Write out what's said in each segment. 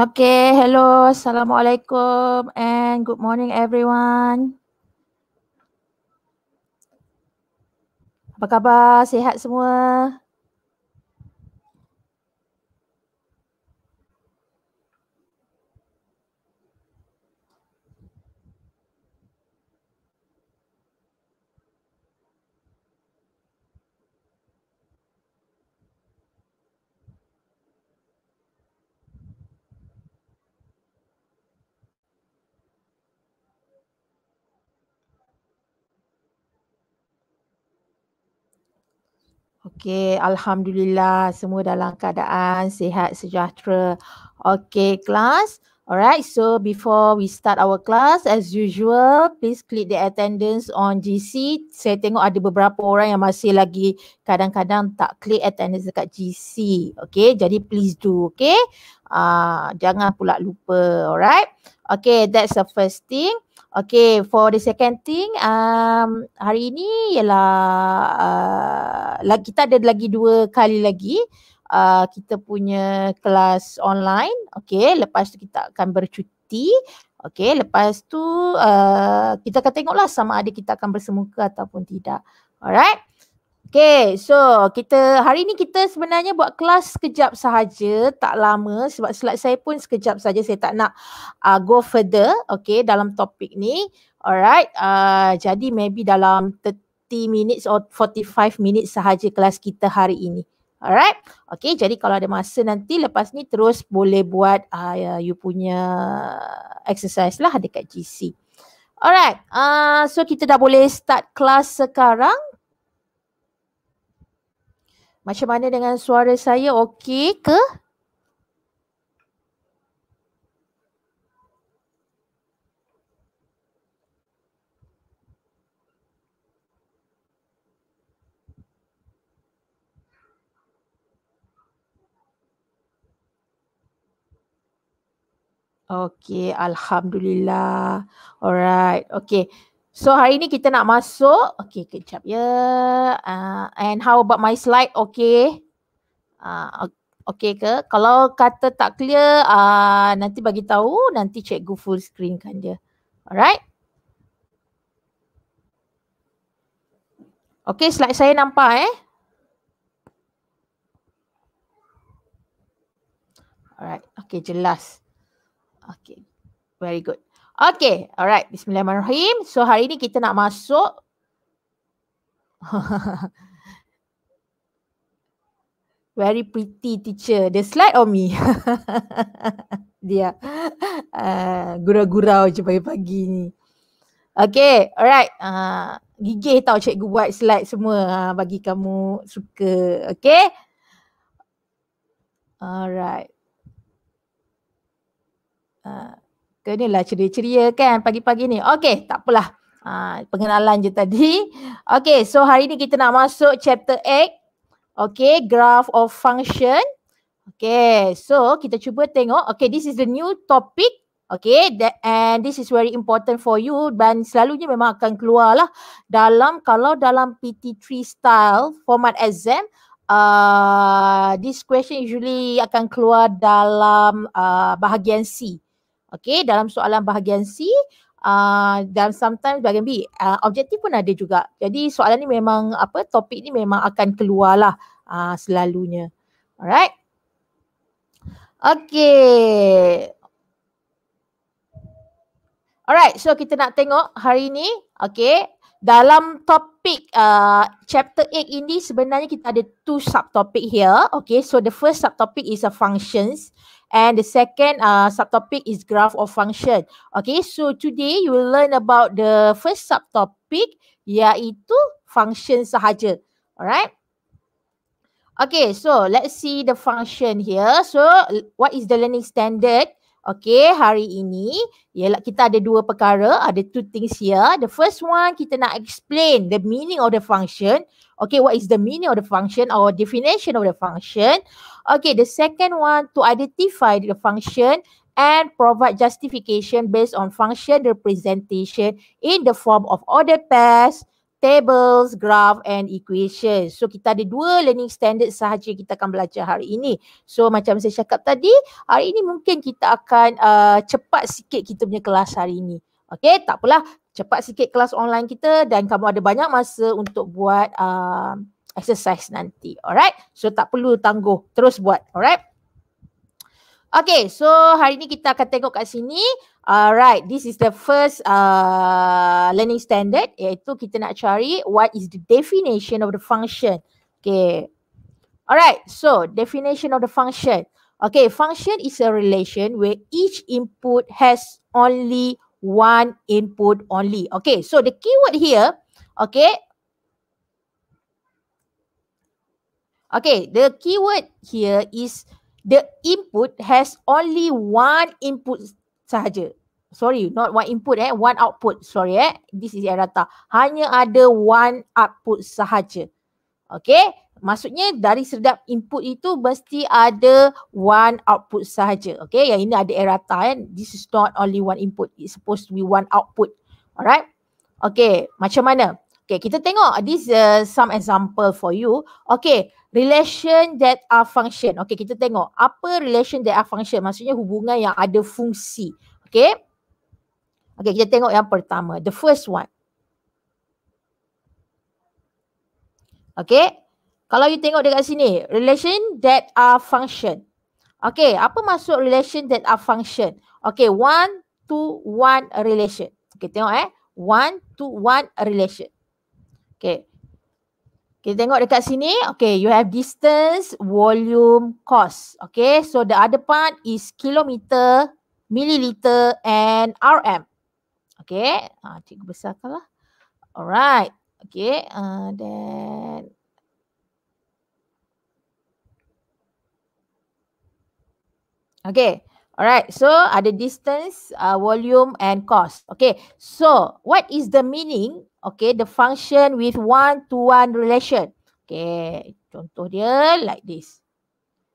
Okay, hello. Assalamualaikum and good morning everyone. Apa khabar? Sihat semua? Okey, alhamdulillah semua dalam keadaan sihat sejahtera. Okey, kelas. Alright, so before we start our class as usual, please click the attendance on GC. Saya tengok ada beberapa orang yang masih lagi kadang-kadang tak click attendance dekat GC. Okay, jadi please do, Okay, uh, ah, jangan pula lupa. Alright. Okay, that's the first thing. Okay, for the second thing, um, hari ini ialah uh, kita ada lagi dua kali lagi uh, kita punya kelas online. Okay, lepas tu kita akan bercuti. Okay, lepas tu uh, kita akan tengoklah sama ada kita akan bersemuka ataupun tidak. Alright. Okay, so kita hari ni kita sebenarnya buat kelas sekejap sahaja, tak lama sebab slide saya pun sekejap saja, saya tak nak uh, go further, okay, dalam topik ni. Alright, uh, jadi maybe dalam 30 minutes or 45 minutes sahaja kelas kita hari ini. Alright, okay, jadi kalau ada masa nanti lepas ni terus boleh buat uh, you punya exercise lah dekat GC. Alright, uh, so kita dah boleh start kelas sekarang. Macam mana dengan suara saya? Okey ke? Okey, alhamdulillah. Alright. Okey. So hari ni kita nak masuk. Okay, kejap ya. Uh, and how about my slide? Okay. Uh, okay ke? Kalau kata tak clear, uh, nanti bagi tahu. Nanti cikgu full screen kan dia. Alright. Okay, slide saya nampak eh. Alright, okay jelas. Okay, very good. Okay, alright. Bismillahirrahmanirrahim. So hari ni kita nak masuk. Very pretty teacher. The slide on me? Dia. Uh, ah, gura gurau je pagi-pagi ni. Okay, alright. Uh, gigih tau cikgu buat slide semua uh, bagi kamu suka. Okay. Alright. Uh, ni lah ceria-ceria kan pagi-pagi ni. Okey, tak apalah. Ha, pengenalan je tadi. Okey, so hari ni kita nak masuk chapter 8. Okey, graph of function. Okey, so kita cuba tengok. Okey, this is the new topic. Okey, and this is very important for you dan selalunya memang akan keluar lah dalam kalau dalam PT3 style format exam uh, this question usually akan keluar dalam uh, bahagian C. Okay, dalam soalan bahagian C uh, dan sometimes bahagian B, uh, objektif pun ada juga. Jadi soalan ni memang apa, topik ni memang akan keluar lah uh, selalunya. Alright. Okay. Alright, so kita nak tengok hari ni, okay. Dalam topik uh, chapter 8 ini sebenarnya kita ada two subtopic here. Okay, so the first subtopic is a functions. And the second uh, subtopic is graph of function. Okay, so today you will learn about the first subtopic iaitu function sahaja. Alright. Okay, so let's see the function here. So what is the learning standard? Okay, hari ini ialah kita ada dua perkara, ada two things here. The first one kita nak explain the meaning of the function. Okay, what is the meaning of the function or definition of the function? Okay, the second one to identify the function and provide justification based on function representation in the form of ordered pairs, tables, graph and equations. So kita ada dua learning standard sahaja kita akan belajar hari ini. So macam saya cakap tadi, hari ini mungkin kita akan uh, cepat sikit kita punya kelas hari ini. Okay, tak apalah. Cepat sikit kelas online kita dan kamu ada banyak masa untuk buat uh, exercise nanti. Alright, so tak perlu tangguh. Terus buat. Alright. Okay, so hari ni kita akan tengok kat sini. Alright, this is the first uh, learning standard iaitu kita nak cari what is the definition of the function. Okay. Alright, so definition of the function. Okay, function is a relation where each input has only one input only. Okay, so the keyword here, okay, Okay, the keyword here is the input has only one input sahaja. Sorry, not one input eh, one output. Sorry eh, this is errata. Hanya ada one output sahaja. Okay, maksudnya dari sedap input itu mesti ada one output sahaja. Okay, yang ini ada errata Eh? This is not only one input. It's supposed to be one output. Alright. Okay, macam mana? Okay, kita tengok. This uh, some example for you. Okay, relation that are function. Okay, kita tengok. Apa relation that are function? Maksudnya hubungan yang ada fungsi. Okay. Okay, kita tengok yang pertama. The first one. Okay. Kalau you tengok dekat sini. Relation that are function. Okay, apa maksud relation that are function? Okay, one to one relation. Okay, tengok eh. One to one relation. Okay. Okay, tengok dekat sini. Okay, you have distance, volume, cost. Okay, so the other part is kilometer, milliliter and RM. Okay, ah, cikgu besarkan lah. Alright. Okay, uh, then. Okay. Alright, so ada distance, uh, volume and cost. Okay, so what is the meaning? Okay, the function with one-to-one -one relation. Okay, contoh dia like this.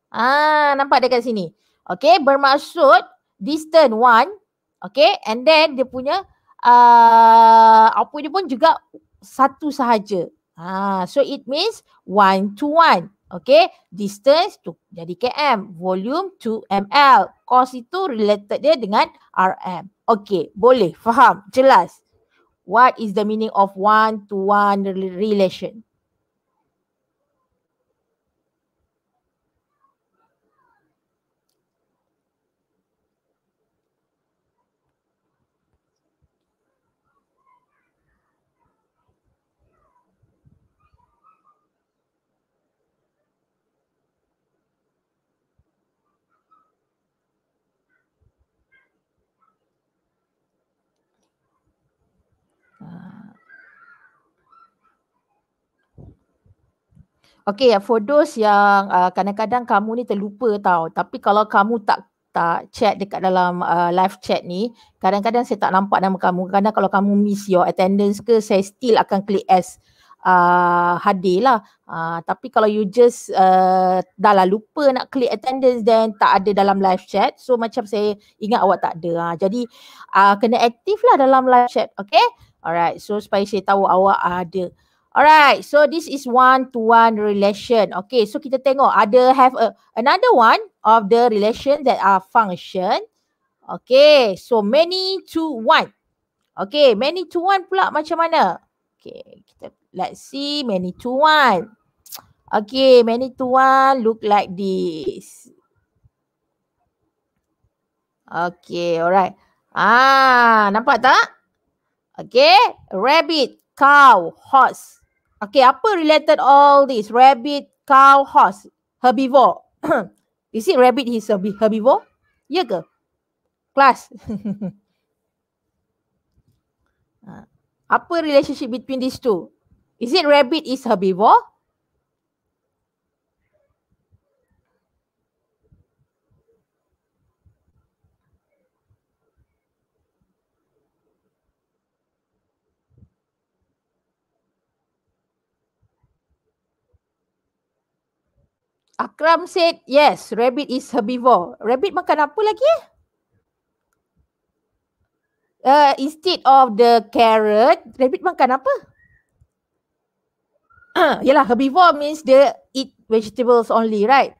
Ah, nampak dekat sini. Okay, bermaksud distance one. Okay, and then dia punya uh, output dia pun juga satu sahaja. Ah, so it means one-to-one. one to one Okay, distance tu jadi km, volume to ml, cos itu related dia dengan rm. Okay, boleh faham, jelas. What is the meaning of one to one relation? Okay, ya, for those yang uh, kadang-kadang kamu ni terlupa tau. Tapi kalau kamu tak tak chat dekat dalam uh, live chat ni, kadang-kadang saya tak nampak nama kamu. Kadang-kadang kalau kamu miss your attendance ke, saya still akan klik as uh, hadir lah. Uh, tapi kalau you just uh, dah lah lupa nak klik attendance then tak ada dalam live chat. So macam saya ingat awak tak ada. Uh, jadi uh, kena aktif lah dalam live chat. Okay? Alright. So supaya saya tahu awak ada. Uh, Alright, so this is one to one relation. Okay, so kita tengok ada have a, another one of the relation that are function. Okay, so many to one. Okay, many to one pula macam mana? Okay, kita let's see many to one. Okay, many to one look like this. Okay, alright. Ah, nampak tak? Okay, rabbit, cow, horse. Okay, apa related all this? Rabbit, cow, horse, herbivore. Is it rabbit is herbivore? Ya ke? Class. Ah, apa relationship between these two? Is it rabbit is herbivore? Akram said yes, rabbit is herbivore. Rabbit makan apa lagi? Eh? Uh, instead of the carrot, rabbit makan apa? Yelah, herbivore means dia eat vegetables only, right?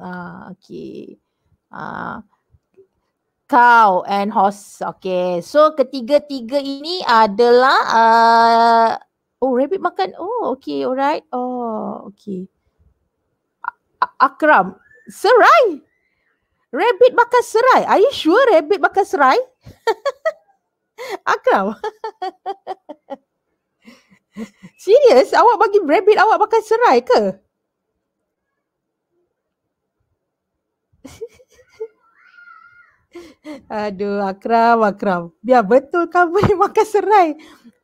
Ah, uh, okay. Ah, uh, cow and horse. Okay, so ketiga-tiga ini adalah ah, uh, oh rabbit makan. Oh, okay, alright. Oh, okay. Akram, serai. Rabbit makan serai. Are you sure rabbit makan serai? Akram. Serius? Awak bagi rabbit awak makan serai ke? Aduh, akram, akram. Biar ya, betul kau boleh makan serai.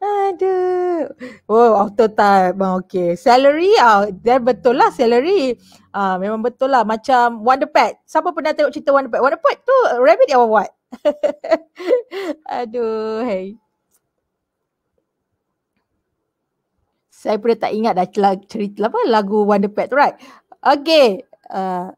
Aduh. Oh, auto type. Okay. Salary, ah, uh, dia betul lah salary. Ah, uh, memang betul lah. Macam Wonder Pet. Siapa pernah tengok cerita Wonder Pet? Wonder Pet tu rabbit yang buat. Aduh, hey. Saya pun tak ingat dah cerita apa lagu Wonder Pet tu, right? Okay. Uh,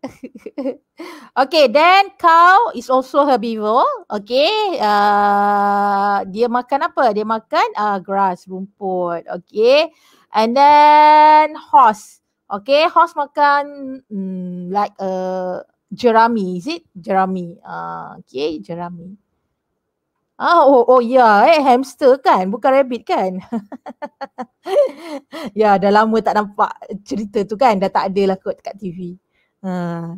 okay, then cow is also herbivore. Okay, uh, dia makan apa? Dia makan uh, grass, rumput. Okay, and then horse. Okay, horse makan mm, like a uh, jerami, is it? Jerami. Uh, okay, jerami. Ah, oh, oh ya, yeah, eh, hamster kan? Bukan rabbit kan? ya, yeah, dah lama tak nampak cerita tu kan? Dah tak ada lah kot dekat TV. Ha.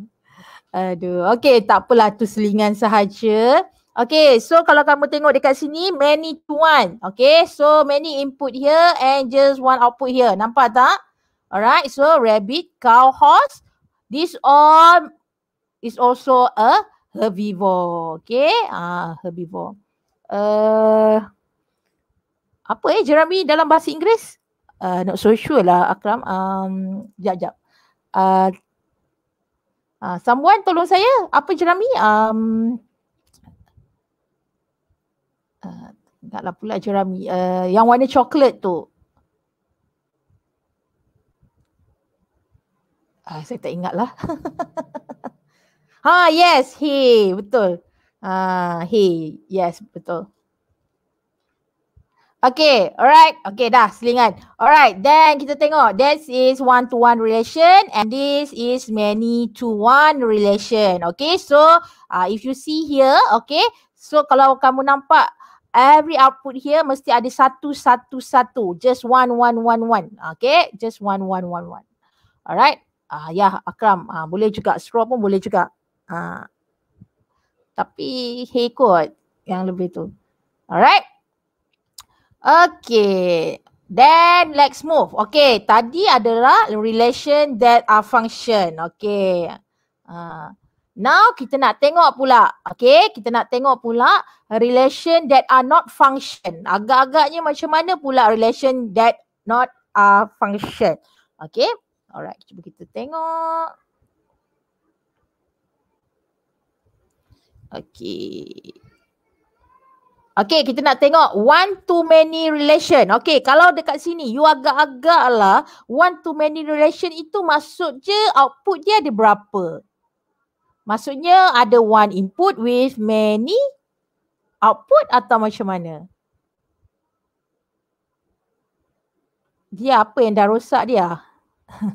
Aduh, okey tak apalah tu selingan sahaja. Okey, so kalau kamu tengok dekat sini many to one. Okey, so many input here and just one output here. Nampak tak? Alright, so rabbit, cow, horse. This all is also a herbivore. Okay, ah, herbivore. Uh, apa eh jerami dalam bahasa Inggeris? Uh, not so sure lah Akram. Um, jap, Uh, Uh, someone tolong saya. Apa jerami? Um, uh, taklah pula jerami. Uh, yang warna coklat tu. Uh, saya tak ingat lah. ha, yes. Hey, betul. Ah, uh, hey, yes, betul. Okay, alright. Okay, dah selingan. Alright, then kita tengok. This is one-to-one relation and this is many-to-one relation. Okay, so uh, if you see here, okay. So kalau kamu nampak every output here mesti ada satu-satu-satu. Just one-one-one-one. Okay, just one-one-one-one. Alright. Uh, ya, Akram. Uh, boleh juga. Scroll pun boleh juga. Uh, tapi, hey kot. Yang lebih tu. Alright. Okay. Then let's move. Okay. Tadi adalah relation that are function. Okay. Uh, ah. now kita nak tengok pula. Okay. Kita nak tengok pula relation that are not function. Agak-agaknya macam mana pula relation that not are function. Okay. Alright. Cuba kita tengok. Okay. Okay, kita nak tengok one too many relation. Okay, kalau dekat sini you agak-agak lah one too many relation itu maksud je output dia ada berapa. Maksudnya ada one input with many output atau macam mana? Dia apa yang dah rosak dia?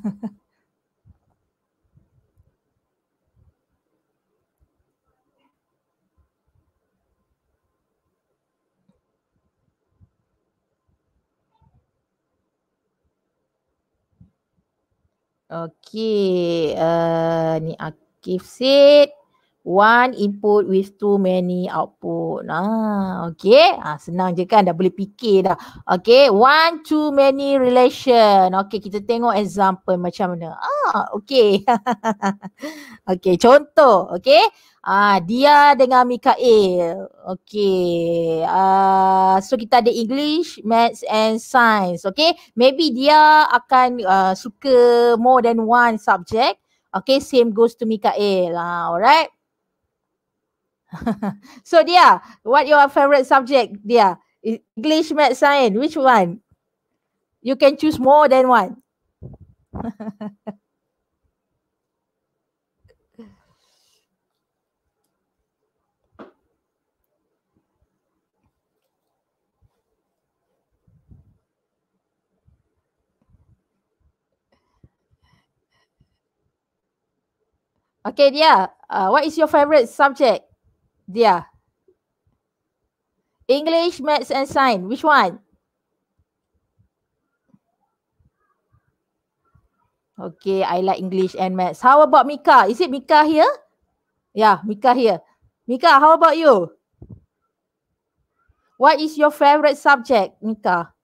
Okay. Uh, eh, ni Akif said. One input with too many output. Nah, okay. Ah, senang je kan dah boleh fikir dah. Okay. One too many relation. Okay. Kita tengok example macam mana. Ah, okay. okay. Contoh. Okay. Ah, dia dengan Mikael. Okay. Ah, so kita ada English, Maths and Science. Okay. Maybe dia akan uh, suka more than one subject. Okay. Same goes to Mikael. Ah, alright. so dia, what your favorite subject dia? E, English, Maths, Science. Which one? You can choose more than one. Okay, Dia. Uh, what is your favorite subject? Dia. English, Maths and Science. Which one? Okay, I like English and Maths. How about Mika? Is it Mika here? Yeah, Mika here. Mika, how about you? What is your favorite subject, Mika? Mika.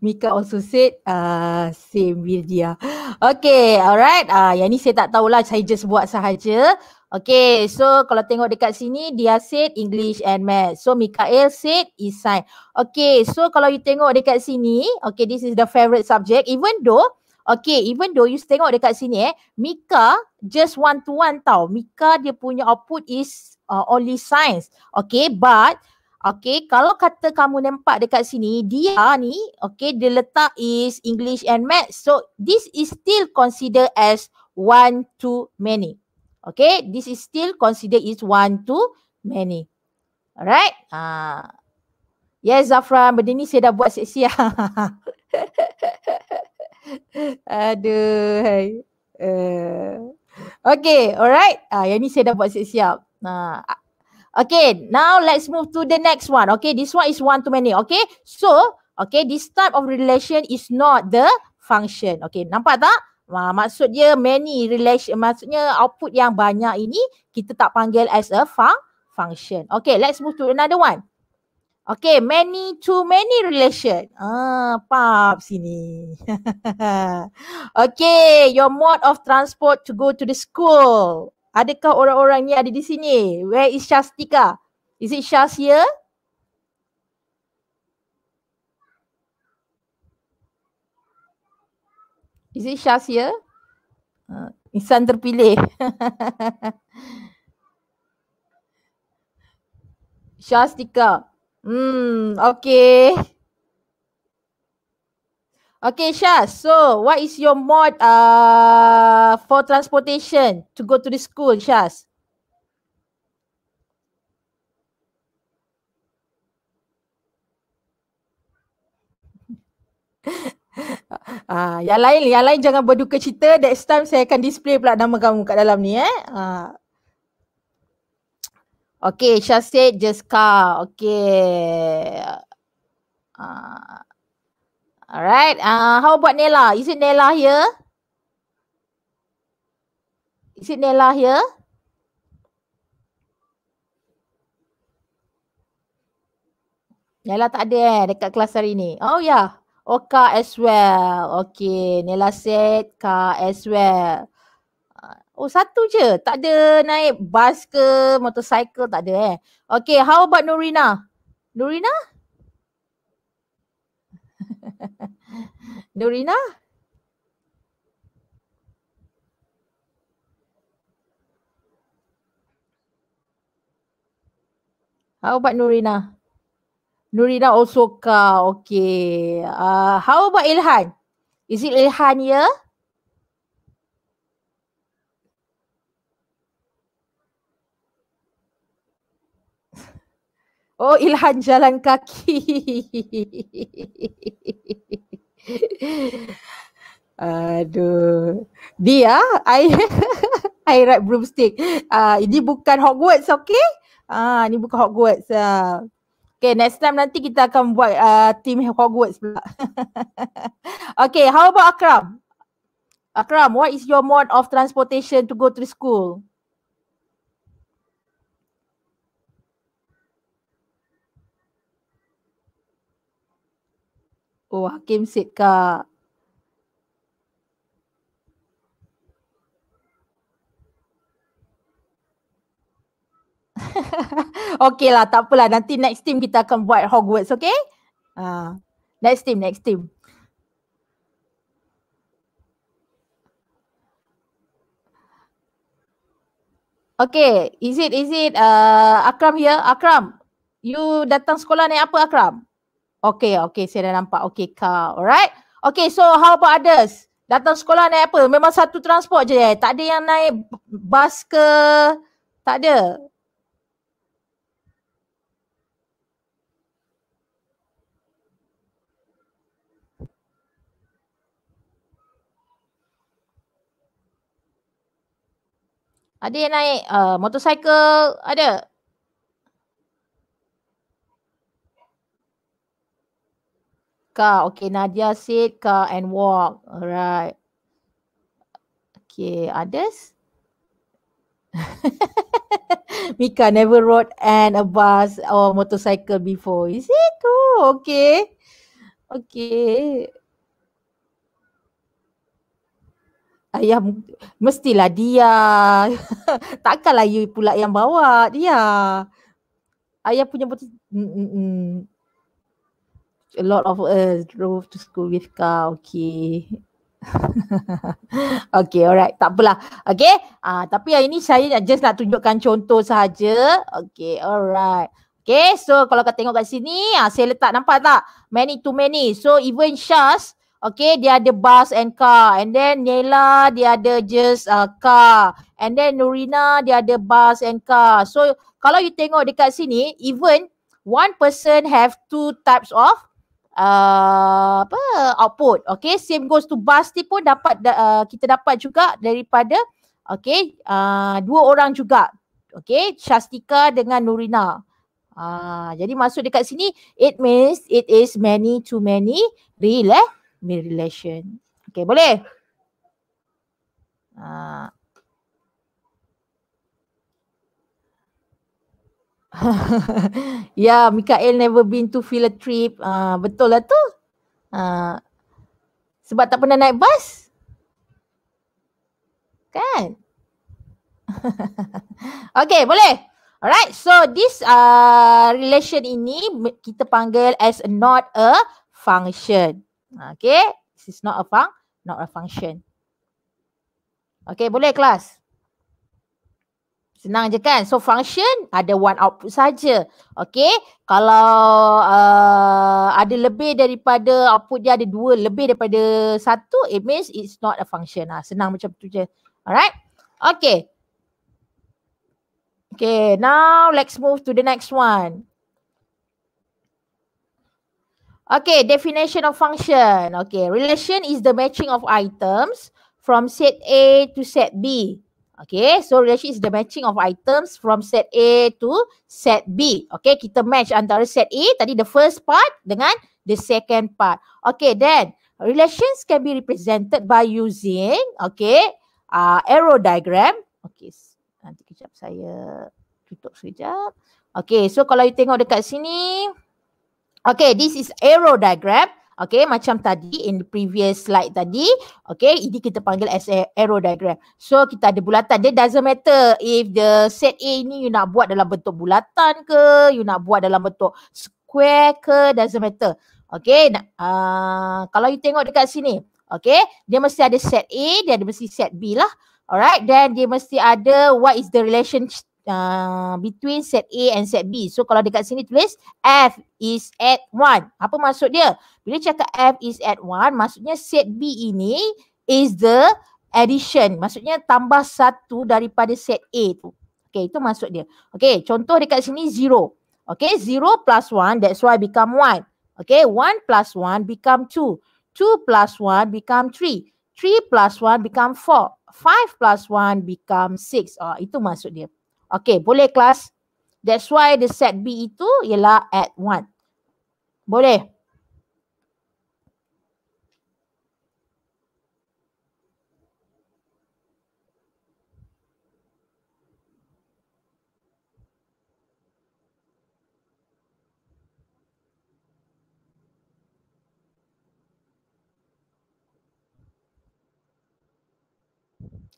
Mika also said uh, same with dia. Okay, alright. Uh, yang ni saya tak tahulah. Saya just buat sahaja. Okay, so kalau tengok dekat sini, dia said English and Math. So, Mikael said is Okay, so kalau you tengok dekat sini, okay, this is the favorite subject. Even though, okay, even though you tengok dekat sini eh, Mika just one to one tau. Mika dia punya output is uh, only science. Okay, but Okay, kalau kata kamu nampak dekat sini, dia ni, okay, dia letak is English and Math. So, this is still consider as one to many. Okay, this is still consider is one to many. Alright. Uh. Yes, Zafran, benda ni saya dah buat seksi lah. Aduh. Uh. Eh. Okay, alright. Uh, yang ni saya dah buat siap-siap. Uh. Okay, now let's move to the next one. Okay, this one is one too many. Okay, so okay, this type of relation is not the function. Okay, nampak tak? Wah, maksudnya many relation, maksudnya output yang banyak ini kita tak panggil as a fun function. Okay, let's move to another one. Okay, many to many relation. Ah, pap sini. okay, your mode of transport to go to the school. Adakah orang-orang ni ada di sini? Where is Shastika? Is it Shaz here? Is it Shaz here? Uh, ah, insan terpilih. Shastika. Hmm, okay. Okay Syah, so what is your mode uh, for transportation to go to the school Syah? Ah, uh, yang lain, yang lain jangan berduka cita. Next time saya akan display pula nama kamu kat dalam ni eh. Uh. Okay, Syah said just car. Okay. Ah. Uh. Alright, uh, how about Nela? Is it Nela here? Is it Nela here? Nela tak ada eh dekat kelas hari ni. Oh ya. Yeah. Oh, as well. Okay. Nela said Ka as well. Uh, oh, satu je. Tak ada naik bas ke, motorcycle tak ada eh. Okay, how about Nurina? Nurina? Nurina? Dorina? How about Nurina? Nurina also ka. Okay. Uh, how about Ilhan? Is it Ilhan ya? Oh Ilhan jalan kaki. Aduh. Dia, I, I ride broomstick. Uh, ini bukan Hogwarts, okay? Ah, uh, ini bukan Hogwarts. Uh. Okay, next time nanti kita akan buat uh, team Hogwarts pula. okay, how about Akram? Akram, what is your mode of transportation to go to school? Oh, Hakim said kak. okay lah, tak apalah. Nanti next team kita akan buat Hogwarts, okay? Uh, ha. next team, next team. Okay, is it, is it uh, Akram here? Akram, you datang sekolah ni apa Akram? Okay, okay. Saya dah nampak. Okay, car. Alright. Okay, so how about others? Datang sekolah naik apa? Memang satu transport je eh. Tak ada yang naik bus ke? Tak ada. Ada yang naik uh, motorcycle? Ada? Kak. Okay, Nadia said Kak and walk. Alright. Okay, others? Mika never rode and a bus or motorcycle before. Is it? Cool. Oh, okay. Okay. Ayah mestilah dia. Takkanlah you pula yang bawa dia. Ayah punya motor. Mm -mm a lot of us drove to school with car. Okay. okay, alright. Tak apalah. Okay. Ah, uh, tapi yang ini saya just nak tunjukkan contoh saja. Okay, alright. Okay, so kalau kau tengok kat sini, ah, saya letak nampak tak? Many to many. So even Shaz, okay, dia ada bus and car. And then Nela, dia ada just uh, car. And then Nurina, dia ada bus and car. So kalau you tengok dekat sini, even one person have two types of uh, apa output okay same goes to Basti pun dapat uh, kita dapat juga daripada okay uh, dua orang juga okay Shastika dengan Nurina uh, jadi masuk dekat sini it means it is many to many real relation okay boleh uh, ya, yeah, Mikael never been to feel a trip. Uh, betul lah tu. Uh, sebab tak pernah naik bus. Kan? okay, boleh. Alright, so this uh, relation ini kita panggil as not a function. Okay, this is not a fun, not a function. Okay, boleh kelas? Senang je kan? So function ada one output saja. Okay. Kalau uh, ada lebih daripada output dia ada dua lebih daripada satu it means it's not a function. Lah. Senang macam tu je. Alright. Okay. Okay. Now let's move to the next one. Okay. Definition of function. Okay. Relation is the matching of items from set A to set B. Okay, so relationship is the matching of items from set A to set B. Okay, kita match antara set A tadi the first part dengan the second part. Okay, then relations can be represented by using okay, uh, arrow diagram. Okay, nanti kejap saya tutup sekejap. Okay, so kalau you tengok dekat sini, okay, this is arrow diagram. Okay, macam tadi in the previous slide tadi. Okay, ini kita panggil as arrow diagram. So, kita ada bulatan. It doesn't matter if the set A ni you nak buat dalam bentuk bulatan ke, you nak buat dalam bentuk square ke, doesn't matter. Okay, nak uh, kalau you tengok dekat sini. Okay, dia mesti ada set A, dia ada mesti set B lah. Alright, then dia mesti ada what is the relation uh, between set A and set B. So kalau dekat sini tulis F is at 1. Apa maksud dia? Bila cakap F is at 1, maksudnya set B ini is the addition. Maksudnya tambah satu daripada set A tu. Okay, itu maksud dia. Okay, contoh dekat sini 0. Okay, 0 plus 1, that's why become 1. Okay, 1 plus 1 become 2. 2 plus 1 become 3. 3 plus 1 become 4. 5 plus 1 become 6. Oh, ah, itu maksud dia. Okay, boleh kelas? That's why the set B itu ialah at 1. Boleh? Boleh?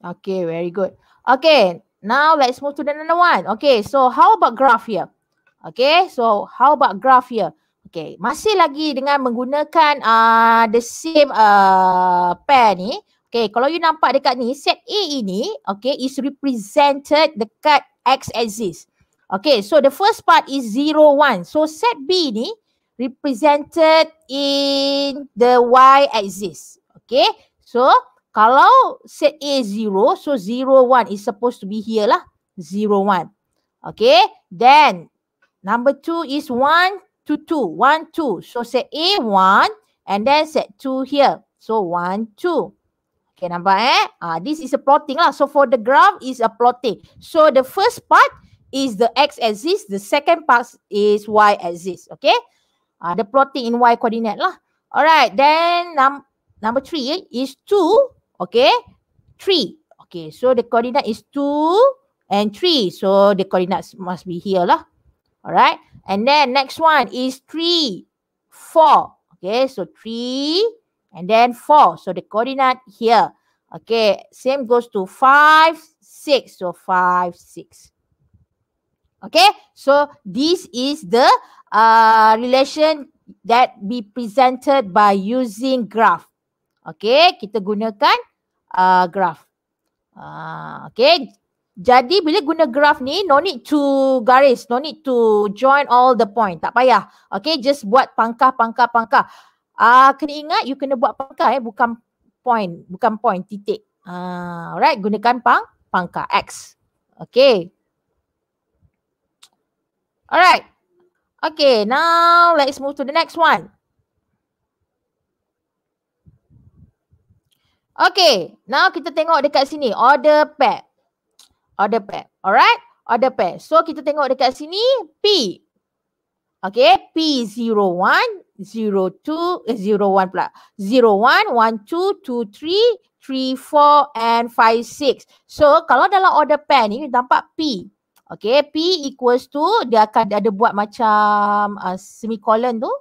Okay, very good. Okay, now let's move to the another one. Okay, so how about graph here? Okay, so how about graph here? Okay, masih lagi dengan menggunakan uh, the same uh, pair ni. Okay, kalau you nampak dekat ni, set A ini, okay, is represented dekat x-axis. Okay, so the first part is 0, 1. So set B ni represented in the y-axis. Okay, so kalau set A 0, so 0, 1 is supposed to be here lah. 0, 1. Okay. Then, number 2 is 1 to 2. 1, 2. So set A 1 and then set 2 here. So 1, 2. Okay, nampak eh? Ah, this is a plotting lah. So for the graph is a plotting. So the first part is the X axis. The second part is Y axis. Okay. Ah, the plotting in Y coordinate lah. Alright, then num number three is two Okay. Three. Okay. So the coordinate is two and three. So the coordinates must be here lah. Alright. And then next one is three, four. Okay. So three and then four. So the coordinate here. Okay. Same goes to five, six. So five, six. Okay. So this is the uh, relation that be presented by using graph. Okay. Kita gunakan uh, graf, Uh, ah, okay. Jadi bila guna graf ni, no need to garis, no need to join all the point. Tak payah. Okay, just buat pangkah, pangkah, pangkah. Ah, uh, kena ingat you kena buat pangkah eh, bukan point, bukan point, titik. uh, alright, gunakan pang, pangkah X. Okay. Alright. Okay, now let's move to the next one. Okay, now kita tengok dekat sini. Order pack. Order pack. Alright? Order pack. So, kita tengok dekat sini P. Okay, P01, 02, eh, 01 pula. 01, 12, 23, 3, 4 and 5, 6. So, kalau dalam order pack ni, nampak P. Okay, P equals to, dia akan ada buat macam uh, semicolon tu.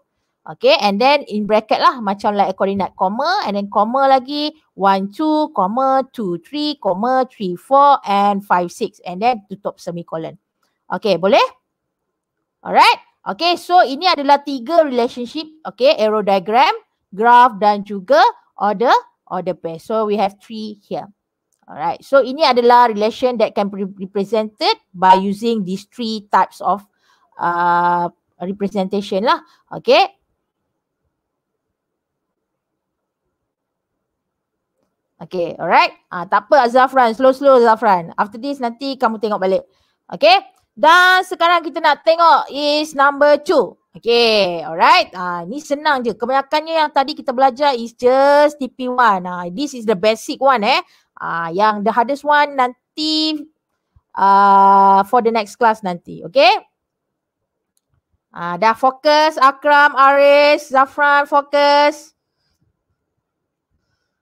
Okay and then in bracket lah macam like according that comma and then comma lagi 1, 2, comma 2, 3, comma 3, 4 and 5, 6 and then tutup semicolon. Okay boleh? Alright. Okay so ini adalah tiga relationship. Okay arrow diagram, graph dan juga order order pair. So we have three here. Alright. So ini adalah relation that can be represented by using these three types of uh, representation lah. Okay. Okay, alright. Ah, tak apa Azafran, slow-slow Azafran. After this nanti kamu tengok balik. Okay. Dan sekarang kita nak tengok is number two. Okay, alright. Ah, ni senang je. Kebanyakannya yang tadi kita belajar is just TP1. Ah, this is the basic one eh. Ah, yang the hardest one nanti ah, for the next class nanti. Okay. Ah, dah fokus Akram, Aris, Zafran fokus.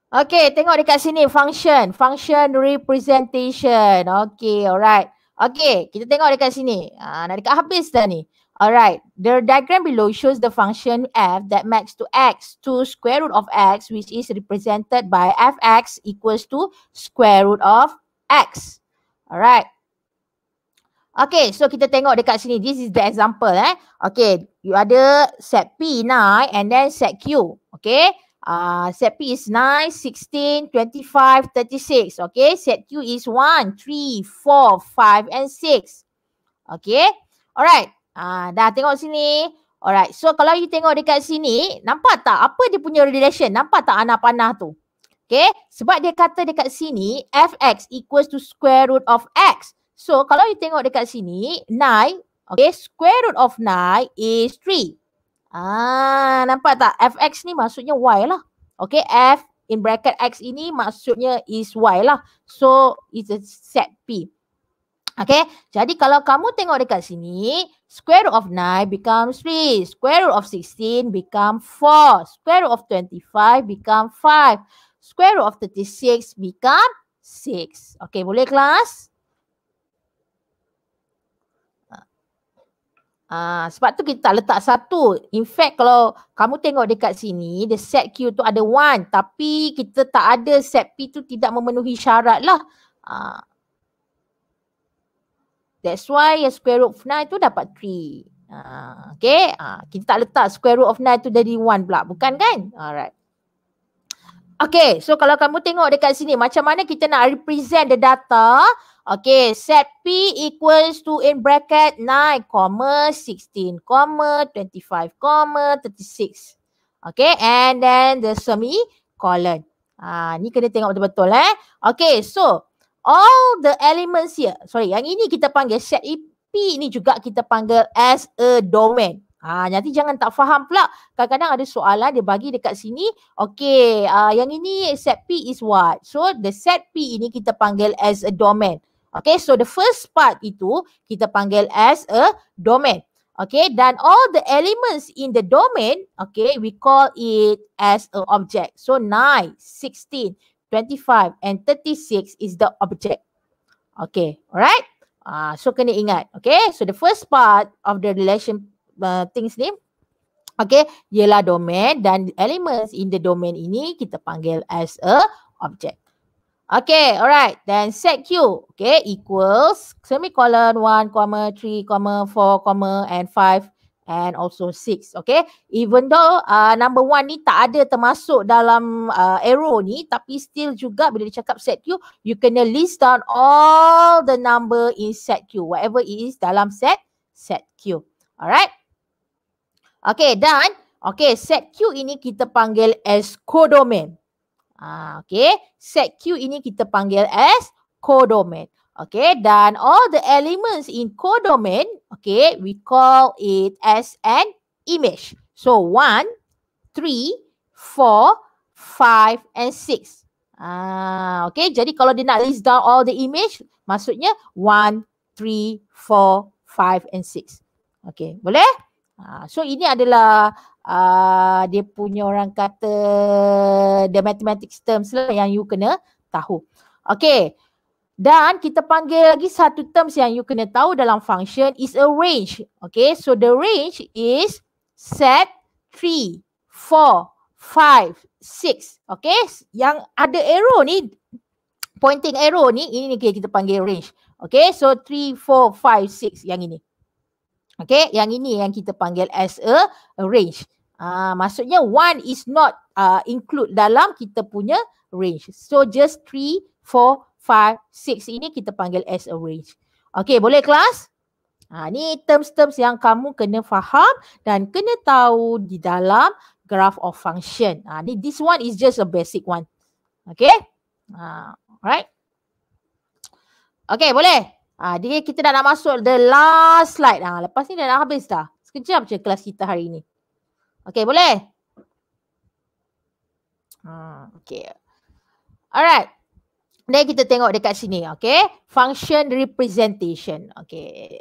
Okay, tengok dekat sini function, function representation. Okay, alright. Okay, kita tengok dekat sini. Ah, nak dekat habis dah ni. Alright, the diagram below shows the function f that maps to x to square root of x which is represented by fx equals to square root of x. Alright. Okay, so kita tengok dekat sini. This is the example eh. Okay, you ada set P naik and then set Q. Okay, Ah, uh, set P is 9, 16, 25, 36. Okay, set Q is 1, 3, 4, 5 and 6. Okay, alright. Ah, uh, dah tengok sini. Alright, so kalau you tengok dekat sini, nampak tak apa dia punya relation? Nampak tak anak panah tu? Okay, sebab dia kata dekat sini, fx equals to square root of x. So, kalau you tengok dekat sini, 9, okay, square root of 9 is 3. Ah, nampak tak? Fx ni maksudnya y lah. Okay, f in bracket x ini maksudnya is y lah. So, it's a set P. Okay, jadi kalau kamu tengok dekat sini, square root of 9 becomes 3. Square root of 16 become 4. Square root of 25 become 5. Square root of 36 become 6. Okay, boleh kelas? Uh, sebab tu kita tak letak satu. In fact kalau kamu tengok dekat sini, the set Q tu ada one tapi kita tak ada set P tu tidak memenuhi syarat lah. Uh, that's why a square root of nine tu dapat three. Uh, okay, uh, kita tak letak square root of nine tu jadi one pula. Bukan kan? Alright. Okay, so kalau kamu tengok dekat sini macam mana kita nak represent the data. Okay, set P equals to in bracket 9, 16, 25, 36. Okay, and then the semicolon. Ah, ha, ni kena tengok betul-betul eh. Okay, so all the elements here. Sorry, yang ini kita panggil set e P ni juga kita panggil as a domain. Ha, nanti jangan tak faham pula. Kadang-kadang ada soalan dia bagi dekat sini. Okay, uh, ah, yang ini set P is what? So, the set P ini kita panggil as a domain. Okay, so the first part itu kita panggil as a domain. Okay, dan all the elements in the domain, okay, we call it as a object. So, 9, 16, 25 and 36 is the object. Okay, alright? Uh, so, kena ingat. Okay, so the first part of the relation uh, things ni okay ialah domain dan elements in the domain ini kita panggil as a object okay alright then set q okay equals semicolon 1 comma 3 comma 4 comma and 5 and also six okay even though uh, number one ni tak ada termasuk dalam uh, arrow ni tapi still juga bila dia cakap set Q you kena list down all the number in set Q whatever it is dalam set set Q alright Okey dan okey set Q ini kita panggil as codomain. Ah okey set Q ini kita panggil as codomain. Okey dan all the elements in codomain okey we call it as an image. So 1 3 4 5 and 6. Ah, okay. Jadi kalau dia nak list down all the image, maksudnya 1, 3, 4, 5 and 6. Okay, boleh? Ha, so ini adalah uh, dia punya orang kata the mathematics terms lah yang you kena tahu. Okay. Dan kita panggil lagi satu terms yang you kena tahu dalam function is a range. Okay. So the range is set 3, 4, 5, 6. Okay. Yang ada arrow ni, pointing arrow ni, ini kita panggil range. Okay. So 3, 4, 5, 6 yang ini. Okay, yang ini yang kita panggil as a range. Ah, uh, maksudnya one is not uh, include dalam kita punya range. So just three, four, five, six ini kita panggil as a range. Okay, boleh kelas? Ha, ni terms-terms yang kamu kena faham dan kena tahu di dalam graph of function. Ha, ni this one is just a basic one. Okay? Ha, right. Okay, boleh? Ah, ha, dia kita dah nak masuk the last slide. Ah, ha, lepas ni dah nak habis dah. Sekejap je kelas kita hari ni. Okay, boleh? Hmm, ah, okay. Alright. Then kita tengok dekat sini, okay. Function representation. Okay.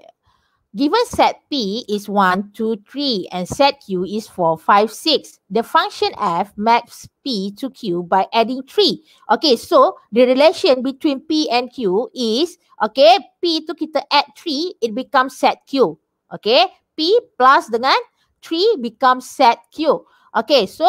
Given set P is 1, 2, 3 and set Q is 4, 5, 6. The function F maps P to Q by adding 3. Okay, so the relation between P and Q is, okay, P to kita add 3, it becomes set Q. Okay, P plus dengan 3 becomes set Q. Okay, so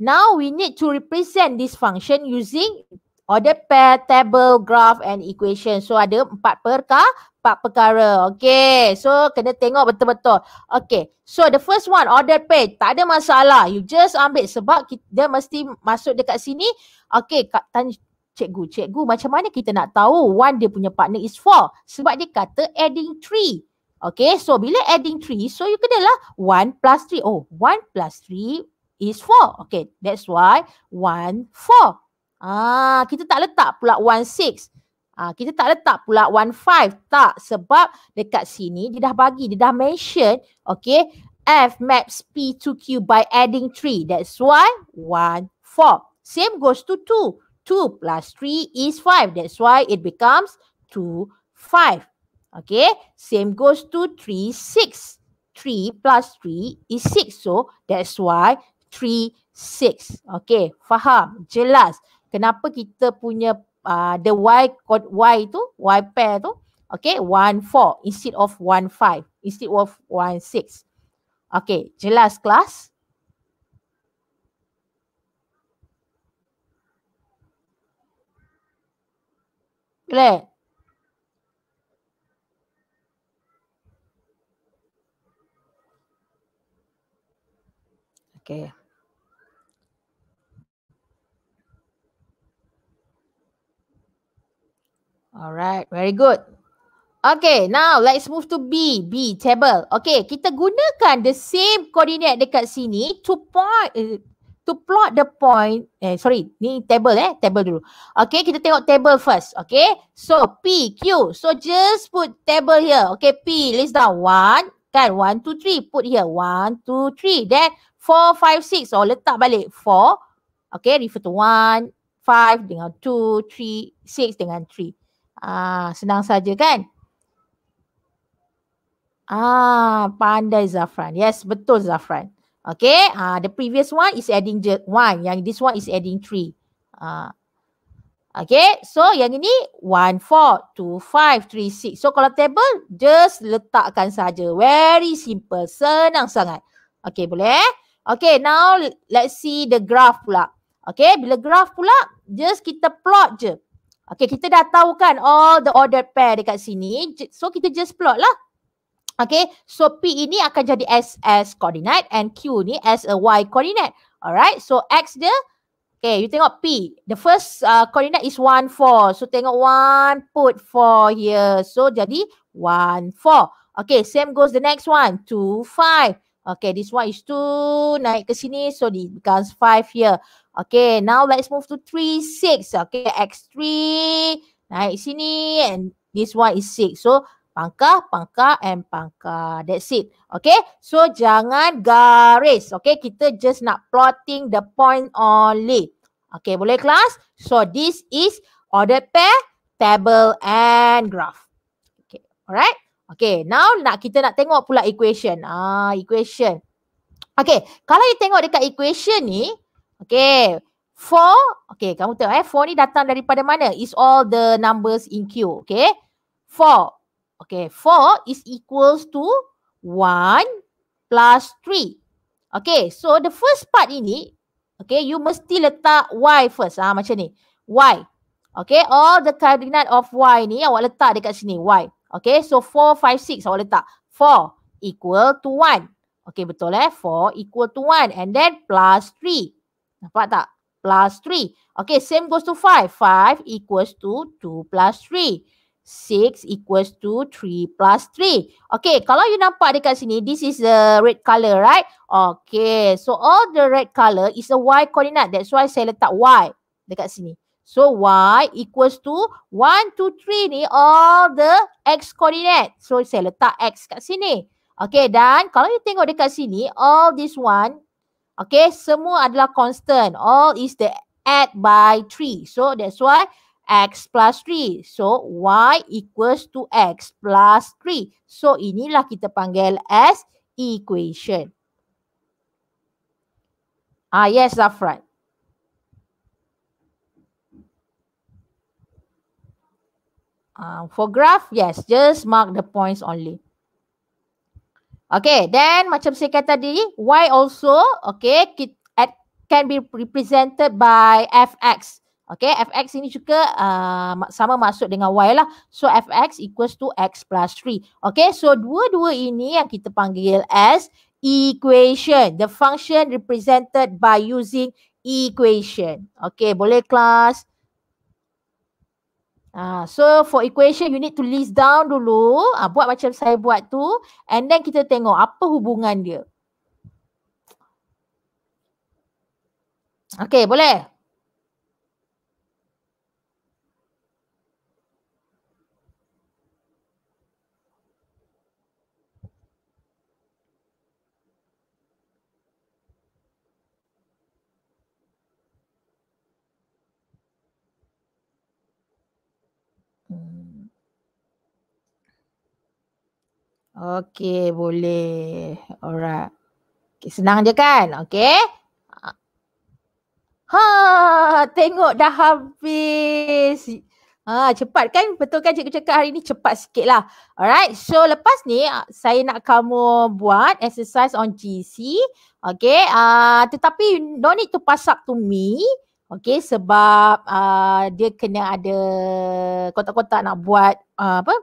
now we need to represent this function using order pair, table, graph and equation. So ada empat perkara, empat perkara. Okay. So kena tengok betul-betul. Okay. So the first one, order pair. Tak ada masalah. You just ambil sebab dia mesti masuk dekat sini. Okay. Kak, tanya, cikgu, cikgu macam mana kita nak tahu one dia punya partner is four? Sebab dia kata adding three. Okay, so bila adding three, so you kena lah one plus three. Oh, one plus three is four. Okay, that's why one four. Ah, kita tak letak pula 1.6. Ah, kita tak letak pula 1.5. Tak, sebab dekat sini dia dah bagi, dia dah mention, okay, F maps P to Q by adding 3. That's why 1, 4. Same goes to 2. 2 plus 3 is 5. That's why it becomes 2, 5. Okay, same goes to 3, 6. 3 plus 3 is 6. So that's why 3, 6. Okay, faham? Jelas kenapa kita punya uh, the Y code Y tu, Y pair tu, okay, one four instead of one five, instead of one six. Okay, jelas kelas? Clear? Okay. Alright, very good. Okay, now let's move to B. B, table. Okay, kita gunakan the same coordinate dekat sini to point eh, to plot the point. Eh, sorry. Ni table eh. Table dulu. Okay, kita tengok table first. Okay. So, P, Q. So, just put table here. Okay, P. List down. One. Kan? One, two, three. Put here. One, two, three. Then, four, five, six. Oh, letak balik. Four. Okay, refer to one, five dengan two, three, six dengan three. Ah, senang saja kan? Ah, pandai Zafran. Yes, betul Zafran. Okay, ah, the previous one is adding one. Yang this one is adding three. Ah. Okay, so yang ini one, four, two, five, three, six. So kalau table, just letakkan saja. Very simple. Senang sangat. Okay, boleh? Okay, now let's see the graph pula. Okay, bila graph pula, just kita plot je. Okay, kita dah tahu kan all the ordered pair dekat sini. So, kita just plot lah. Okay, so P ini akan jadi S as coordinate and Q ni as a uh, Y coordinate. Alright, so X dia, okay, you tengok P. The first uh, coordinate is 1, 4. So, tengok 1, put 4 here. So, jadi 1, 4. Okay, same goes the next one, 2, 5. Okay, this one is 2, naik ke sini. So, it becomes 5 here. Okay, now let's move to 3, 6. Okay, X3, naik sini and this one is 6. So, pangkah, pangkah and pangkah. That's it. Okay, so jangan garis. Okay, kita just nak plotting the point only. Okay, boleh kelas? So, this is ordered pair, table and graph. Okay, alright. Okay, now nak kita nak tengok pula equation. Ah, equation. Okay, kalau you tengok dekat equation ni, Okay. Four. Okay, kamu tengok eh. Four ni datang daripada mana? It's all the numbers in Q. Okay. Four. Okay. Four is equals to one plus three. Okay. So, the first part ini, okay, you mesti letak Y first. Ah, macam ni. Y. Okay. All the coordinate of Y ni awak letak dekat sini. Y. Okay. So, four, five, six awak letak. Four equal to one. Okay, betul eh. Four equal to one. And then plus three. Nampak tak? Plus 3. Okay, same goes to 5. 5 equals to 2 plus 3. 6 equals to 3 plus 3. Okay, kalau you nampak dekat sini, this is the red color, right? Okay, so all the red color is a Y coordinate. That's why saya letak Y dekat sini. So Y equals to 1, 2, 3 ni all the X coordinate. So saya letak X kat sini. Okay, dan kalau you tengok dekat sini, all this one Okay, semua adalah constant. All is the add by 3. So that's why x plus 3. So y equals to x plus 3. So inilah kita panggil as equation. Ah yes, Zafran. Uh, for graph, yes, just mark the points only. Okay, then macam saya kata tadi, Y also, okay, it can be represented by Fx. Okay, Fx ini juga uh, sama masuk dengan Y lah. So, Fx equals to X plus 3. Okay, so dua-dua ini yang kita panggil as equation. The function represented by using equation. Okay, boleh kelas? Ah, uh, so for equation you need to list down dulu, ah uh, buat macam saya buat tu and then kita tengok apa hubungan dia. Okay, boleh? Okay, boleh. Alright. Okay, senang je kan? Okay. Ha, tengok dah habis. Ha, cepat kan? Betul kan cikgu cakap hari ni cepat sikit lah. Alright, so lepas ni ah, saya nak kamu buat exercise on GC. Okay, uh, ah, tetapi you don't need to pass up to me. Okay, sebab uh, dia kena ada kotak-kotak nak buat uh, apa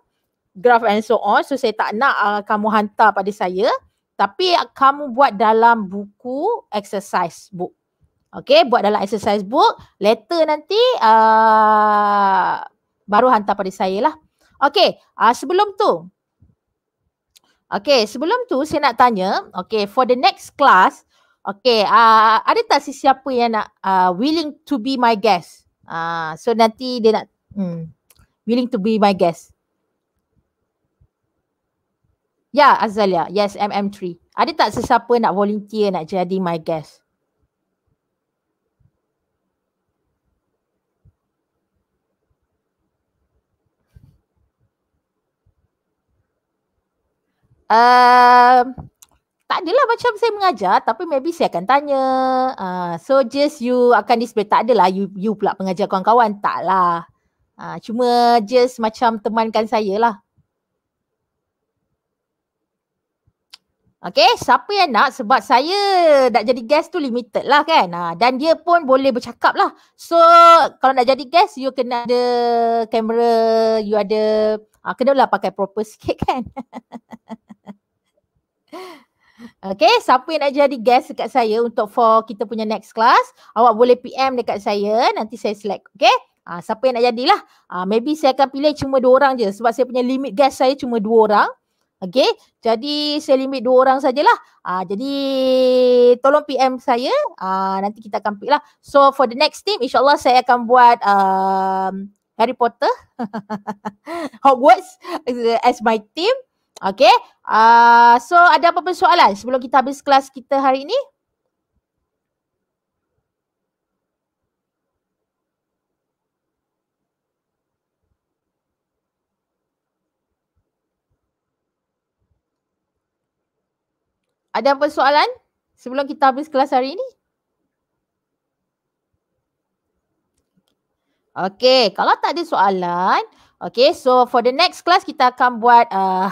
graph and so on. So saya tak nak uh, kamu hantar pada saya. Tapi kamu buat dalam buku exercise book. Okay, buat dalam exercise book. Later nanti uh, baru hantar pada saya lah. Okay, uh, sebelum tu. Okay, sebelum tu saya nak tanya. Okay, for the next class. Okay, uh, ada tak sesiapa yang nak uh, willing to be my guest? Uh, so nanti dia nak hmm, willing to be my guest. Ya, Azalia. Yes, MM3. Ada tak sesiapa nak volunteer nak jadi my guest? Uh, tak adalah macam saya mengajar tapi maybe saya akan tanya. Uh, so just you akan display. Tak adalah you, you pula pengajar kawan-kawan. Taklah. Uh, cuma just macam temankan saya lah. Okay, siapa yang nak sebab saya nak jadi guest tu limited lah kan. Ha, dan dia pun boleh bercakap lah. So, kalau nak jadi guest, you kena ada kamera, you ada, ha, ah, kena lah pakai proper sikit kan. okay, siapa yang nak jadi guest dekat saya untuk for kita punya next class, awak boleh PM dekat saya, nanti saya select. Okay, ha, ah, siapa yang nak jadilah. Ha, maybe saya akan pilih cuma dua orang je sebab saya punya limit guest saya cuma dua orang. Okey, jadi saya limit dua orang sajalah. Ah uh, jadi tolong PM saya, ah uh, nanti kita akan pick lah. So for the next team insyaallah saya akan buat um, Harry Potter Hogwarts eh, as my team. Okay. Uh, ah, so ada apa-apa soalan sebelum kita habis kelas kita hari ini? Ada apa soalan sebelum kita habis kelas hari ini? Okay, kalau tak ada soalan, okay, so for the next class kita akan buat uh,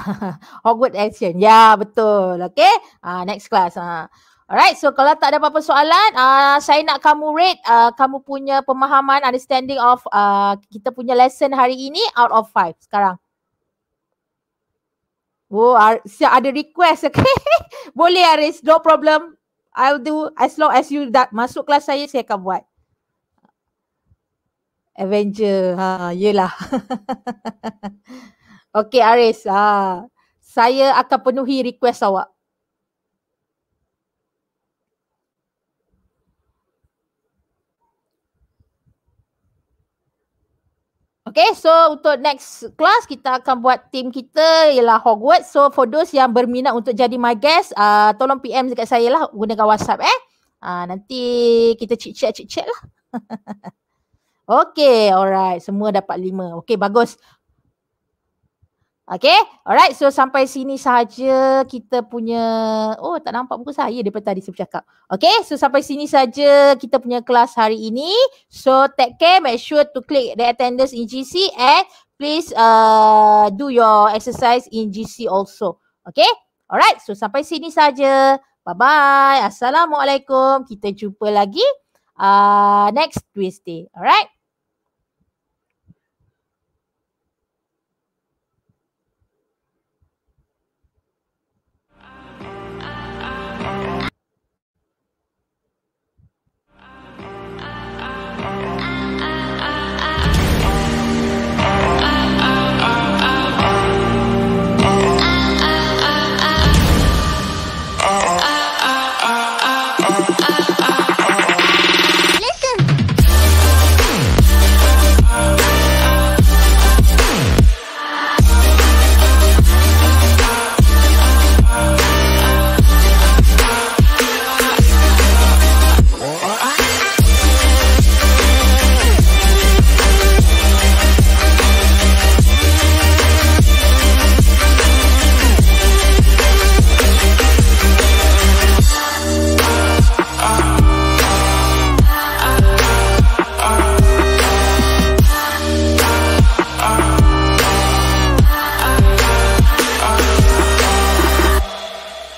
Hogwarts action. Ya, yeah, betul. Okay, uh, next class. Uh. Alright, so kalau tak ada apa-apa soalan, uh, saya nak kamu rate uh, kamu punya pemahaman, understanding of uh, kita punya lesson hari ini out of five sekarang. Oh, siap ada request. Okay. Boleh Aris, no problem. I'll do as long as you that masuk kelas saya, saya akan buat. Avenger, ha, yelah. okay Aris, ha. saya akan penuhi request awak. Okay, so untuk next class kita akan buat team kita ialah Hogwarts. So for those yang berminat untuk jadi my guest, uh, tolong PM dekat saya lah gunakan WhatsApp eh. Uh, nanti kita chit-chat-chit-chat lah. okay, alright. Semua dapat lima. Okay, bagus. Okay. Alright. So sampai sini saja kita punya. Oh tak nampak muka saya daripada tadi saya bercakap. Okay. So sampai sini saja kita punya kelas hari ini. So take care. Make sure to click the attendance in GC and please uh, do your exercise in GC also. Okay. Alright. So sampai sini saja. Bye-bye. Assalamualaikum. Kita jumpa lagi uh, next Tuesday. Alright.